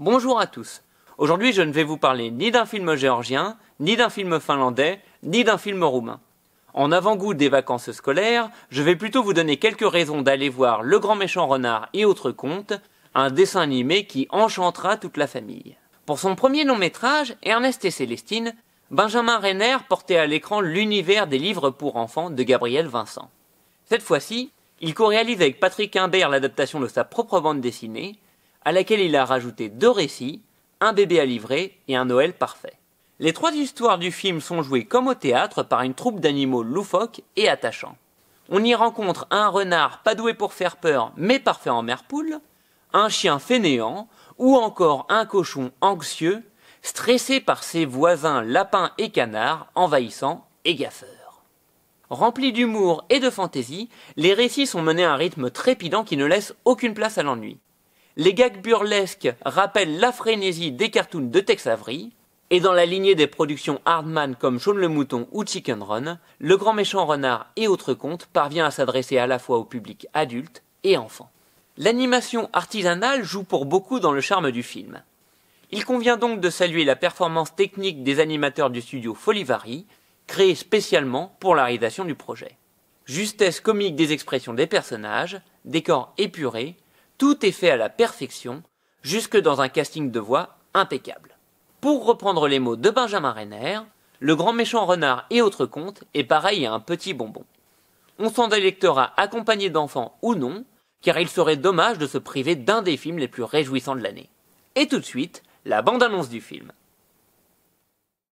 Bonjour à tous. Aujourd'hui, je ne vais vous parler ni d'un film géorgien, ni d'un film finlandais, ni d'un film roumain. En avant-goût des vacances scolaires, je vais plutôt vous donner quelques raisons d'aller voir Le Grand Méchant Renard et autres contes, un dessin animé qui enchantera toute la famille. Pour son premier long métrage, Ernest et Célestine, Benjamin Renner portait à l'écran l'univers des livres pour enfants de Gabriel Vincent. Cette fois-ci, il co-réalise avec Patrick Imbert l'adaptation de sa propre bande dessinée, à laquelle il a rajouté deux récits, un bébé à livrer et un Noël parfait. Les trois histoires du film sont jouées comme au théâtre par une troupe d'animaux loufoques et attachants. On y rencontre un renard pas doué pour faire peur mais parfait en mère poule, un chien fainéant ou encore un cochon anxieux, stressé par ses voisins lapins et canards envahissants et gaffeurs. Remplis d'humour et de fantaisie, les récits sont menés à un rythme trépidant qui ne laisse aucune place à l'ennui les gags burlesques rappellent la frénésie des cartoons de Tex Avery, et dans la lignée des productions Hardman comme Jaune le Mouton ou Chicken Run, Le Grand Méchant Renard et autres contes parvient à s'adresser à la fois au public adulte et enfant. L'animation artisanale joue pour beaucoup dans le charme du film. Il convient donc de saluer la performance technique des animateurs du studio Folivari, créé spécialement pour la réalisation du projet. Justesse comique des expressions des personnages, décors épurés, tout est fait à la perfection, jusque dans un casting de voix impeccable. Pour reprendre les mots de Benjamin Renner, le grand méchant renard et autres contes est pareil à un petit bonbon. On s'en délectera accompagné d'enfants ou non, car il serait dommage de se priver d'un des films les plus réjouissants de l'année. Et tout de suite, la bande-annonce du film.